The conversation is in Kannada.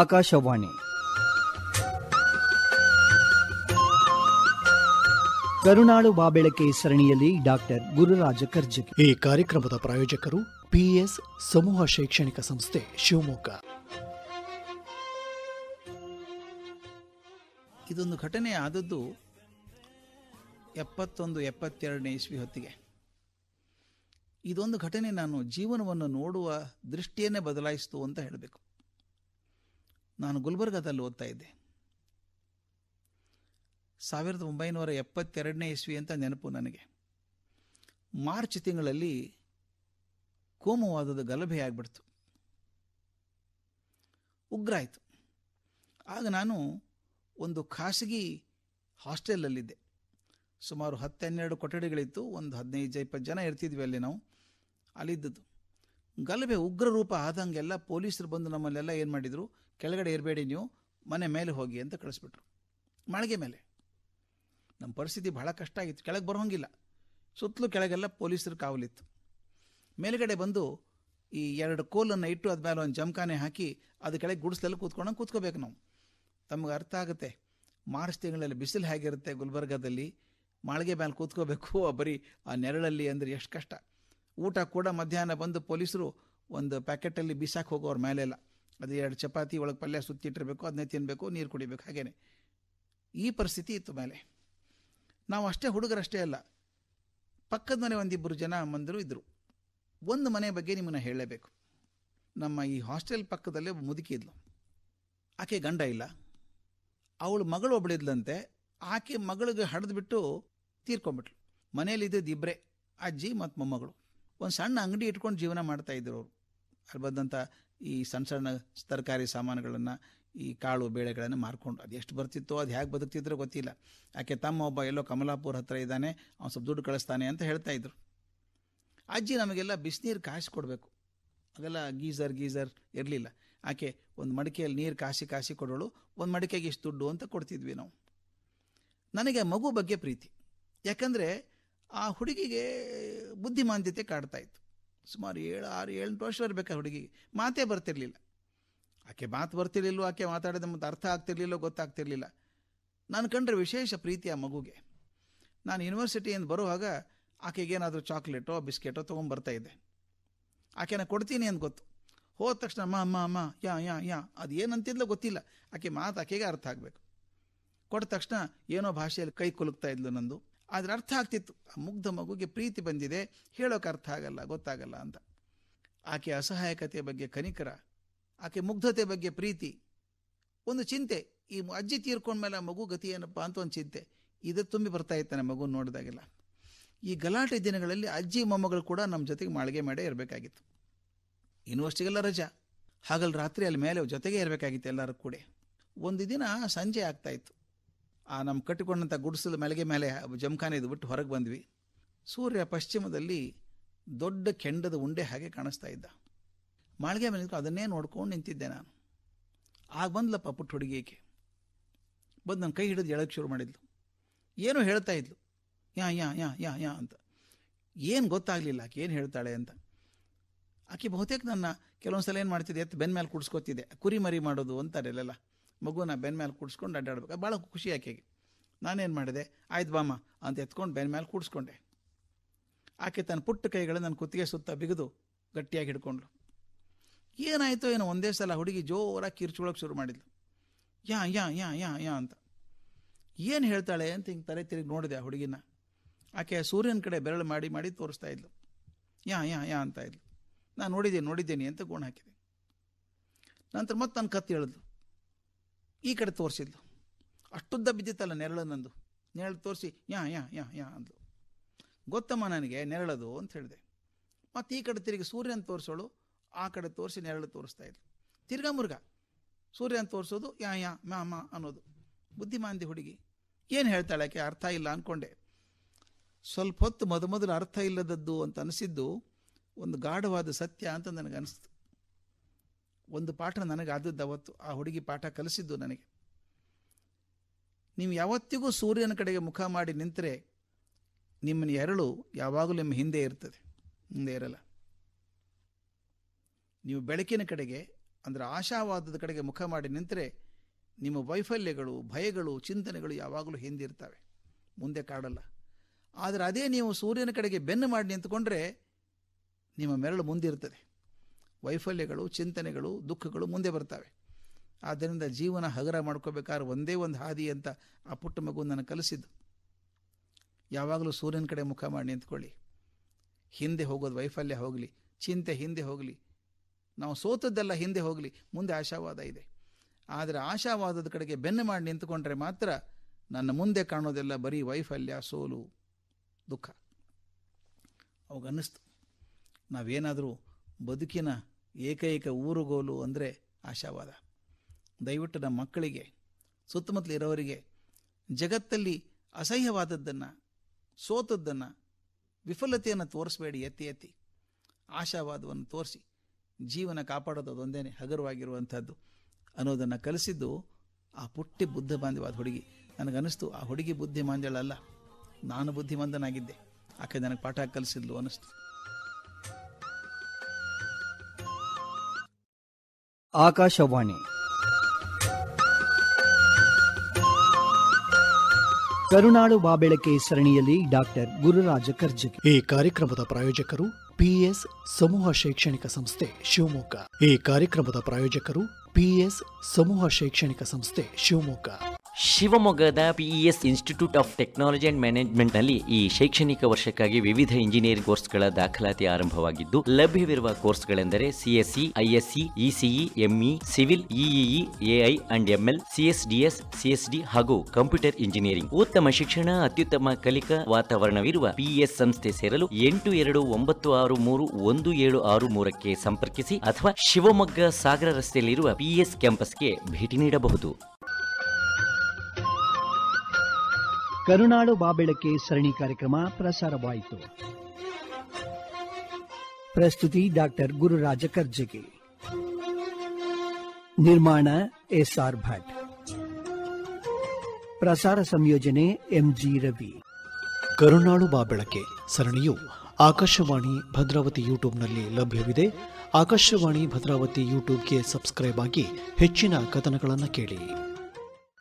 ಆಕಾಶವಾಣಿ ಕರುನಾಳು ಬಾಬೆಳಕೆ ಸರಣಿಯಲ್ಲಿ ಡಾಕ್ಟರ್ ಗುರುರಾಜ ಕರ್ಜಗಿ ಈ ಕಾರ್ಯಕ್ರಮದ ಪ್ರಾಯೋಜಕರು ಪಿಎಸ್ ಸಮೂಹ ಶೈಕ್ಷಣಿಕ ಸಂಸ್ಥೆ ಶಿವಮೊಗ್ಗ ಇದೊಂದು ಘಟನೆ ಆದದ್ದು ಎಪ್ಪತ್ತೊಂದು ಎಪ್ಪತ್ತೆರಡನೇ ಇಸ್ವಿ ಹೊತ್ತಿಗೆ ಇದೊಂದು ಘಟನೆ ನಾನು ಜೀವನವನ್ನು ನೋಡುವ ದೃಷ್ಟಿಯನ್ನೇ ಬದಲಾಯಿಸಿತು ಅಂತ ಹೇಳಬೇಕು ನಾನು ಗುಲ್ಬರ್ಗಾದಲ್ಲಿ ಓದ್ತಾ ಇದ್ದೆ ಸಾವಿರದ ಒಂಬೈನೂರ ಎಪ್ಪತ್ತೆರಡನೇ ಇಸ್ವಿ ಅಂತ ನೆನಪು ನನಗೆ ಮಾರ್ಚ್ ತಿಂಗಳಲ್ಲಿ ಕೋಮುವಾದದ ಗಲಭೆ ಆಗಿಬಿಡ್ತು ಆಯಿತು ಆಗ ನಾನು ಒಂದು ಖಾಸಗಿ ಹಾಸ್ಟೆಲಲ್ಲಿದ್ದೆ ಸುಮಾರು ಹತ್ತೆರಡು ಕೊಠಡಿಗಳಿತ್ತು ಒಂದು ಹದಿನೈದು ಇಪ್ಪತ್ತು ಜನ ಇರ್ತಿದ್ವಿ ಅಲ್ಲಿ ನಾವು ಅಲ್ಲಿದ್ದದ್ದು ಗಲಭೆ ಉಗ್ರ ರೂಪ ಆದಂಗೆಲ್ಲ ಪೊಲೀಸರು ಬಂದು ನಮ್ಮಲ್ಲೆಲ್ಲ ಏನು ಮಾಡಿದರು ಕೆಳಗಡೆ ಇರಬೇಡಿ ನೀವು ಮನೆ ಮೇಲೆ ಹೋಗಿ ಅಂತ ಕಳಿಸ್ಬಿಟ್ರು ಮಾಳಿಗೆ ಮೇಲೆ ನಮ್ಮ ಪರಿಸ್ಥಿತಿ ಭಾಳ ಕಷ್ಟ ಆಗಿತ್ತು ಕೆಳಗೆ ಬರೋಂಗಿಲ್ಲ ಸುತ್ತಲೂ ಕೆಳಗೆಲ್ಲ ಪೊಲೀಸರು ಕಾವಲಿತ್ತು ಮೇಲುಗಡೆ ಬಂದು ಈ ಎರಡು ಕೋಲನ್ನು ಇಟ್ಟು ಅದ ಮೇಲೆ ಒಂದು ಜಮಖಾನೆ ಹಾಕಿ ಅದು ಕೆಳಗೆ ಗುಡಿಸ್ಲೆಲ್ಲ ಕೂತ್ಕೊಂಡು ಕೂತ್ಕೋಬೇಕು ನಾವು ತಮಗೆ ಅರ್ಥ ಆಗುತ್ತೆ ಮಾರ್ಚ್ ತಿಂಗಳಲ್ಲಿ ಬಿಸಿಲು ಹೇಗಿರುತ್ತೆ ಗುಲ್ಬರ್ಗದಲ್ಲಿ ಮಾಳಿಗೆ ಮೇಲೆ ಕೂತ್ಕೋಬೇಕು ಬರೀ ಆ ನೆರಳಲ್ಲಿ ಅಂದರೆ ಎಷ್ಟು ಕಷ್ಟ ಊಟ ಕೂಡ ಮಧ್ಯಾಹ್ನ ಬಂದು ಪೊಲೀಸರು ಒಂದು ಪ್ಯಾಕೆಟಲ್ಲಿ ಬಿಸಾಕಿ ಹೋಗೋರು ಮೇಲೆಲ್ಲ ಅದು ಎರಡು ಚಪಾತಿ ಒಳಗೆ ಪಲ್ಯ ಸುತ್ತಿಟ್ಟಿರಬೇಕು ಅದನ್ನೇ ತಿನ್ನಬೇಕು ನೀರು ಕುಡಿಬೇಕು ಹಾಗೇನೆ ಈ ಪರಿಸ್ಥಿತಿ ಇತ್ತು ಮೇಲೆ ನಾವು ಅಷ್ಟೇ ಹುಡುಗರಷ್ಟೇ ಅಲ್ಲ ಪಕ್ಕದ ಮನೆ ಒಂದಿಬ್ಬರು ಜನ ಅಮ್ಮಂದರು ಇದ್ದರು ಒಂದು ಮನೆ ಬಗ್ಗೆ ನಿಮ್ಮನ್ನು ಹೇಳಲೇಬೇಕು ನಮ್ಮ ಈ ಹಾಸ್ಟೆಲ್ ಪಕ್ಕದಲ್ಲೇ ಮುದುಕಿದ್ಲು ಆಕೆ ಗಂಡ ಇಲ್ಲ ಅವಳು ಮಗಳು ಒಬ್ಬಳಿದ್ಲಂತೆ ಆಕೆ ಮಗಳಿಗೆ ಹಡಿದ್ಬಿಟ್ಟು ತೀರ್ಕೊಂಬಿಟ್ಲು ಮನೇಲಿದ್ದಿದ್ದು ಇಬ್ಬರೇ ಅಜ್ಜಿ ಮತ್ತು ಮೊಮ್ಮಗಳು ಒಂದು ಸಣ್ಣ ಅಂಗಡಿ ಇಟ್ಕೊಂಡು ಜೀವನ ಮಾಡ್ತಾ ಇದ್ರು ಅವರು ಅಲ್ಲಿ ಬಂದಂಥ ಈ ಸಣ್ಣ ಸಣ್ಣ ತರಕಾರಿ ಸಾಮಾನುಗಳನ್ನು ಈ ಕಾಳು ಬೇಳೆಗಳನ್ನು ಮಾರ್ಕೊಂಡು ಅದು ಎಷ್ಟು ಬರ್ತಿತ್ತೋ ಅದು ಹೇಗೆ ಬದುಕ್ತಿದ್ರೋ ಗೊತ್ತಿಲ್ಲ ಆಕೆ ತಮ್ಮ ಒಬ್ಬ ಎಲ್ಲೋ ಕಮಲಾಪುರ ಹತ್ರ ಇದ್ದಾನೆ ಅವ್ನು ಸ್ವಲ್ಪ ದುಡ್ಡು ಕಳಿಸ್ತಾನೆ ಅಂತ ಹೇಳ್ತಾ ಇದ್ರು ಅಜ್ಜಿ ನಮಗೆಲ್ಲ ಬಿಸಿನೀರು ಕಾಯಿಸಿ ಕೊಡಬೇಕು ಅದೆಲ್ಲ ಗೀಸರ್ ಗೀಸರ್ ಇರಲಿಲ್ಲ ಆಕೆ ಒಂದು ಮಡಿಕೆಯಲ್ಲಿ ನೀರು ಕಾಸಿ ಕಾಸಿ ಕೊಡೋಳು ಒಂದು ಮಡಿಕೆಗೆ ಇಷ್ಟು ದುಡ್ಡು ಅಂತ ಕೊಡ್ತಿದ್ವಿ ನಾವು ನನಗೆ ಮಗು ಬಗ್ಗೆ ಪ್ರೀತಿ ಯಾಕಂದರೆ ಆ ಹುಡುಗಿಗೆ ಬುದ್ಧಿಮಾಂದ್ಯತೆ ಕಾಡ್ತಾಯಿತ್ತು ಸುಮಾರು ಏಳು ಆರು ಏಳು ವರ್ಷ ಇರಬೇಕು ಹುಡುಗಿ ಮಾತೇ ಬರ್ತಿರಲಿಲ್ಲ ಆಕೆ ಮಾತು ಬರ್ತಿರ್ಲಿಲ್ಲೋ ಆಕೆ ಮಾತಾಡಿದ ಮತ್ತು ಅರ್ಥ ಆಗ್ತಿರ್ಲಿಲ್ಲೋ ಗೊತ್ತಾಗ್ತಿರ್ಲಿಲ್ಲ ನಾನು ಕಂಡ್ರೆ ವಿಶೇಷ ಪ್ರೀತಿ ಆ ಮಗುಗೆ ನಾನು ಯೂನಿವರ್ಸಿಟಿಯಿಂದ ಬರುವಾಗ ಆಕೆಗೇನಾದರೂ ಚಾಕ್ಲೇಟೋ ಬಿಸ್ಕೆಟೋ ತೊಗೊಂಬರ್ತಾಯಿದ್ದೆ ಆಕೆನ ಕೊಡ್ತೀನಿ ಅಂತ ಗೊತ್ತು ಹೋದ ತಕ್ಷಣ ಅಮ್ಮ ಅಮ್ಮ ಅಮ್ಮ ಯಾ ಯಾ ಯಾ ಅದು ಏನಂತಿದ್ಲು ಗೊತ್ತಿಲ್ಲ ಆಕೆ ಮಾತು ಆಕೆಗೆ ಅರ್ಥ ಆಗಬೇಕು ಕೊಟ್ಟ ತಕ್ಷಣ ಏನೋ ಭಾಷೆಯಲ್ಲಿ ಕೈ ಕುಲುಕ್ತಾ ಇದ್ಲು ನಂದು ಆದರೆ ಅರ್ಥ ಆಗ್ತಿತ್ತು ಆ ಮುಗ್ಧ ಮಗುಗೆ ಪ್ರೀತಿ ಬಂದಿದೆ ಹೇಳೋಕೆ ಅರ್ಥ ಆಗಲ್ಲ ಗೊತ್ತಾಗಲ್ಲ ಅಂತ ಆಕೆ ಅಸಹಾಯಕತೆಯ ಬಗ್ಗೆ ಕನಿಕರ ಆಕೆ ಮುಗ್ಧತೆ ಬಗ್ಗೆ ಪ್ರೀತಿ ಒಂದು ಚಿಂತೆ ಈ ಅಜ್ಜಿ ತೀರ್ಕೊಂಡ್ಮೇಲೆ ಆ ಮಗು ಗತಿ ಏನಪ್ಪ ಅಂತ ಒಂದು ಚಿಂತೆ ಇದು ತುಂಬಿ ಬರ್ತಾ ಇತ್ತಾನೆ ಮಗು ನೋಡಿದಾಗೆಲ್ಲ ಈ ಗಲಾಟೆ ದಿನಗಳಲ್ಲಿ ಅಜ್ಜಿ ಮೊಮ್ಮಗಳು ಕೂಡ ನಮ್ಮ ಜೊತೆಗೆ ಮಾಳಿಗೆ ಮಾಡೇ ಇರಬೇಕಾಗಿತ್ತು ಯೂನಿವರ್ಸಿಟಿಗೆಲ್ಲ ರಜಾ ಹಾಗಲ್ಲಿ ರಾತ್ರಿ ಅಲ್ಲಿ ಮೇಲೆ ಜೊತೆಗೆ ಇರಬೇಕಾಗಿತ್ತು ಎಲ್ಲರೂ ಕೂಡ ಒಂದು ದಿನ ಸಂಜೆ ಆಗ್ತಾಯಿತ್ತು ಆ ನಮ್ಮ ಕಟ್ಟಿಕೊಂಡಂಥ ಗುಡ್ಸಲು ಮೆಲೆಗೆ ಮೇಲೆ ಜಮಖಾನೆದು ಬಿಟ್ಟು ಹೊರಗೆ ಬಂದ್ವಿ ಸೂರ್ಯ ಪಶ್ಚಿಮದಲ್ಲಿ ದೊಡ್ಡ ಕೆಂಡದ ಉಂಡೆ ಹಾಗೆ ಕಾಣಿಸ್ತಾ ಇದ್ದ ಮಾಳಿಗೆ ಮೇಲೆ ಅದನ್ನೇ ನೋಡ್ಕೊಂಡು ನಿಂತಿದ್ದೆ ನಾನು ಆಗ ಬಂದ್ಲಪ್ಪ ಪುಟ್ಟ ಹುಡುಗಿಯಕ್ಕೆ ಬಂದು ನನ್ನ ಕೈ ಹಿಡಿದು ಹೇಳೋಕ್ಕೆ ಶುರು ಮಾಡಿದ್ಲು ಏನೋ ಹೇಳ್ತಾ ಇದ್ಲು ಯಾ ಯಾ ಯಾ ಯಾ ಯಾ ಅಂತ ಏನು ಗೊತ್ತಾಗಲಿಲ್ಲ ಆಕೆ ಏನು ಹೇಳ್ತಾಳೆ ಅಂತ ಆಕೆ ಬಹುತೇಕ ನನ್ನ ಕೆಲವೊಂದು ಸಲ ಏನು ಮಾಡ್ತಿದ್ದೆ ಎತ್ತು ಬೆನ್ನ ಮೇಲೆ ಕುಡಿಸ್ಕೊತಿದ್ದೆ ಕುರಿ ಮರಿ ಮಾಡೋದು ಅಂತಾರೆ ಮಗುನ ಬೆನ್ ಮೇಲೆ ಕೂಡಿಸ್ಕೊಂಡು ಅಡ್ಡಾಡ್ಬೇಕು ಭಾಳ ಖುಷಿ ಆಕೆಗೆ ನಾನೇನು ಮಾಡಿದೆ ಆಯ್ತು ಬಾಮ ಅಂತ ಎತ್ಕೊಂಡು ಬೆನ್ ಮೇಲೆ ಕೂಡಿಸ್ಕೊಂಡೆ ಆಕೆ ತನ್ನ ಪುಟ್ಟ ಕೈಗಳು ನನ್ನ ಕುತ್ತಿಗೆ ಸುತ್ತ ಬಿಗಿದು ಗಟ್ಟಿಯಾಗಿ ಹಿಡ್ಕೊಂಡ್ಳು ಏನಾಯಿತು ಏನೋ ಒಂದೇ ಸಲ ಹುಡುಗಿ ಜೋರಾಗಿ ಕಿರ್ಚ್ಕೊಳಕ್ಕೆ ಶುರು ಮಾಡಿದ್ಲು ಯಾ ಯಾ ಯಾ ಯಾ ಯಾ ಅಂತ ಏನು ಹೇಳ್ತಾಳೆ ಅಂತ ಹಿಂಗೆ ತಲೆ ತಿರುಗಿ ನೋಡಿದೆ ಆ ಹುಡುಗಿನ ಆಕೆ ಸೂರ್ಯನ ಕಡೆ ಬೆರಳು ಮಾಡಿ ಮಾಡಿ ತೋರಿಸ್ತಾ ಇದ್ಲು ಯಾ ಯಾ ಯಾ ಅಂತ ಇದ್ಲು ನಾನು ನೋಡಿದ್ದೀನಿ ನೋಡಿದ್ದೀನಿ ಅಂತ ಗೋಣ ಹಾಕಿದೆ ನಂತರ ಮತ್ತೆ ನನ್ನ ಕತ್ತಿ ಹೇಳಿದ್ಲು ಈ ಕಡೆ ತೋರಿಸಿದ್ಲು ಅಷ್ಟುದ್ದ ಬಿದ್ದಿತ್ತಲ್ಲ ನೆರಳು ನಂದು ನೆರಳು ತೋರಿಸಿ ಯಾ ಯಾ ಯಾ ಯಾ ಅಂದ್ಲು ಗೊತ್ತಮ್ಮ ನನಗೆ ನೆರಳದು ಅಂತ ಹೇಳಿದೆ ಮತ್ತು ಈ ಕಡೆ ತಿರುಗಿ ಸೂರ್ಯನ ತೋರಿಸೋಳು ಆ ಕಡೆ ತೋರಿಸಿ ನೆರಳು ತೋರಿಸ್ತಾ ಇದ್ಲು ತಿರ್ಗಾ ಮುರುಘ ಸೂರ್ಯನ ತೋರಿಸೋದು ಯಾ ಯಾ ಮಾ ಮಾ ಅನ್ನೋದು ಬುದ್ಧಿಮಾಂದಿ ಹುಡುಗಿ ಏನು ಹೇಳ್ತಾಳೆ ಯಾಕೆ ಅರ್ಥ ಇಲ್ಲ ಅಂದ್ಕೊಂಡೆ ಸ್ವಲ್ಪ ಹೊತ್ತು ಮೊದಮೊದಲು ಅರ್ಥ ಇಲ್ಲದದ್ದು ಅಂತ ಅನಿಸಿದ್ದು ಒಂದು ಗಾಢವಾದ ಸತ್ಯ ಅಂತ ನನಗೆ ಅನಿಸ್ತು ಒಂದು ಪಾಠ ನನಗೆ ಆದದ್ದು ಅವತ್ತು ಆ ಹುಡುಗಿ ಪಾಠ ಕಲಿಸಿದ್ದು ನನಗೆ ನೀವು ಯಾವತ್ತಿಗೂ ಸೂರ್ಯನ ಕಡೆಗೆ ಮುಖ ಮಾಡಿ ನಿಂತರೆ ನಿಮ್ಮನ್ನು ಎರಳು ಯಾವಾಗಲೂ ನಿಮ್ಮ ಹಿಂದೆ ಇರ್ತದೆ ಮುಂದೆ ಇರಲ್ಲ ನೀವು ಬೆಳಕಿನ ಕಡೆಗೆ ಅಂದರೆ ಆಶಾವಾದದ ಕಡೆಗೆ ಮುಖ ಮಾಡಿ ನಿಂತರೆ ನಿಮ್ಮ ವೈಫಲ್ಯಗಳು ಭಯಗಳು ಚಿಂತನೆಗಳು ಯಾವಾಗಲೂ ಹಿಂದಿರ್ತವೆ ಮುಂದೆ ಕಾಡಲ್ಲ ಆದರೆ ಅದೇ ನೀವು ಸೂರ್ಯನ ಕಡೆಗೆ ಬೆನ್ನು ಮಾಡಿ ನಿಂತ್ಕೊಂಡ್ರೆ ನಿಮ್ಮ ಮೆರಳು ಮುಂದಿರ್ತದೆ ವೈಫಲ್ಯಗಳು ಚಿಂತನೆಗಳು ದುಃಖಗಳು ಮುಂದೆ ಬರ್ತವೆ ಆದ್ದರಿಂದ ಜೀವನ ಹಗರ ಮಾಡ್ಕೋಬೇಕಾದ್ರೆ ಒಂದೇ ಒಂದು ಹಾದಿ ಅಂತ ಆ ಪುಟ್ಟ ಮಗು ನನ್ನ ಕಲಿಸಿದ್ದು ಯಾವಾಗಲೂ ಸೂರ್ಯನ ಕಡೆ ಮುಖ ಮಾಡಿ ನಿಂತ್ಕೊಳ್ಳಿ ಹಿಂದೆ ಹೋಗೋದು ವೈಫಲ್ಯ ಹೋಗಲಿ ಚಿಂತೆ ಹಿಂದೆ ಹೋಗಲಿ ನಾವು ಸೋತದ್ದೆಲ್ಲ ಹಿಂದೆ ಹೋಗಲಿ ಮುಂದೆ ಆಶಾವಾದ ಇದೆ ಆದರೆ ಆಶಾವಾದದ ಕಡೆಗೆ ಬೆನ್ನು ಮಾಡಿ ನಿಂತ್ಕೊಂಡ್ರೆ ಮಾತ್ರ ನನ್ನ ಮುಂದೆ ಕಾಣೋದೆಲ್ಲ ಬರೀ ವೈಫಲ್ಯ ಸೋಲು ದುಃಖ ಅವಾಗ ಅನ್ನಿಸ್ತು ನಾವೇನಾದರೂ ಬದುಕಿನ ಏಕೈಕ ಊರುಗೋಲು ಅಂದರೆ ಆಶಾವಾದ ದಯವಿಟ್ಟು ನಮ್ಮ ಮಕ್ಕಳಿಗೆ ಸುತ್ತಮುತ್ತಲಿರೋರಿಗೆ ಜಗತ್ತಲ್ಲಿ ಅಸಹ್ಯವಾದದ್ದನ್ನು ಸೋತದ್ದನ್ನು ವಿಫಲತೆಯನ್ನು ತೋರಿಸಬೇಡಿ ಎತ್ತಿ ಎತ್ತಿ ಆಶಾವಾದವನ್ನು ತೋರಿಸಿ ಜೀವನ ಕಾಪಾಡೋದು ಅದೊಂದೇ ಹಗರವಾಗಿರುವಂಥದ್ದು ಅನ್ನೋದನ್ನು ಕಲಿಸಿದ್ದು ಆ ಪುಟ್ಟಿ ಬುದ್ಧ ಬಾಂಧವಾದ ಹುಡುಗಿ ನನಗನ್ನಿಸ್ತು ಆ ಹುಡುಗಿ ಬುದ್ಧಿಮಾಂದ್ಯಳಲ್ಲ ನಾನು ಬುದ್ಧಿಮಾಂದನಾಗಿದ್ದೆ ಆಕೆ ನನಗೆ ಪಾಠ ಕಲಿಸಿದ್ಲು ಅನ್ನಿಸ್ತು ಆಕಾಶವಾಣಿ ಕರುನಾಳು ಬಾಬೆಳಕೆ ಸರಣಿಯಲ್ಲಿ ಡಾಕ್ಟರ್ ಗುರುರಾಜ ಕರ್ಜಗಿ ಈ ಕಾರ್ಯಕ್ರಮದ ಪ್ರಾಯೋಜಕರು ಪಿಎಸ್ ಸಮೂಹ ಶೈಕ್ಷಣಿಕ ಸಂಸ್ಥೆ ಶಿವಮೊಗ್ಗ ಈ ಕಾರ್ಯಕ್ರಮದ ಪ್ರಾಯೋಜಕರು ಪಿಎಸ್ ಸಮೂಹ ಶೈಕ್ಷಣಿಕ ಸಂಸ್ಥೆ ಶಿವಮೊಗ್ಗ ಶಿವಮೊಗ್ಗದ PES institute of technology and ಮ್ಯಾನೇಜ್ಮೆಂಟ್ನಲ್ಲಿ ಈ ಶೈಕ್ಷಣಿಕ ವರ್ಷಕ್ಕಾಗಿ ವಿವಿಧ ಇಂಜಿನಿಯರಿಂಗ್ ಕೋರ್ಸ್ಗಳ ದಾಖಲಾತಿ ಆರಂಭವಾಗಿದ್ದು ಲಭ್ಯವಿರುವ ಕೋರ್ಸ್ಗಳೆಂದರೆ CSE ISC ECE ME civil EEE AI and ML CSDS CSD ಹಾಗೂ ಕಂಪ್ಯೂಟರ್ ಇಂಜಿನಿಯರಿಂಗ್ ಉತ್ತಮ ಶಿಕ್ಷಣ ಅತ್ಯುತ್ತಮ ಕಲಿಕಾ ವಾತಾವರಣವಿರುವ ಪಿಇಎಸ್ e ಸಂಸ್ಥೆ ಸೇರಲು ಎಂಟು ಎರಡು ಒಂಬತ್ತು ಆರು ಮೂರು ಒಂದು ಏಳು ಆರು ಮೂರಕ್ಕೆ ಸಂಪರ್ಕಿಸಿ ಅಥವಾ ಶಿವಮೊಗ್ಗ ಸಾಗರ ರಸ್ತೆಯಲ್ಲಿರುವ ಪಿಇಎಸ್ ಕ್ಯಾಂಪಸ್ಗೆ e ಭೇಟಿ ನೀಡಬಹುದು ಕರುನಾಳು ಬಾಬೆಳಕೆ ಸರಣಿ ಕಾರ್ಯಕ್ರಮ ಪ್ರಸಾರವಾಯಿತು ಪ್ರಸ್ತುತಿ ಡಾಕ್ಟರ್ ಗುರುರಾಜ ಕರ್ಜಗಿ ನಿರ್ಮಾಣ ಎಸ್ಆರ್ ಭಟ್ ಪ್ರಸಾರ ಸಂಯೋಜನೆ ಎಂಜಿ ರವಿ ಕರುನಾಳು ಬಾಬೆಳಕೆ ಸರಣಿಯು ಆಕಾಶವಾಣಿ ಭದ್ರಾವತಿ ಯೂಟ್ಯೂಬ್ನಲ್ಲಿ ಲಭ್ಯವಿದೆ ಆಕಾಶವಾಣಿ ಭದ್ರಾವತಿ ಯೂಟ್ಯೂಬ್ಗೆ ಸಬ್ಸ್ಕ್ರೈಬ್ ಆಗಿ ಹೆಚ್ಚಿನ ಕಥನಗಳನ್ನು ಕೇಳಿ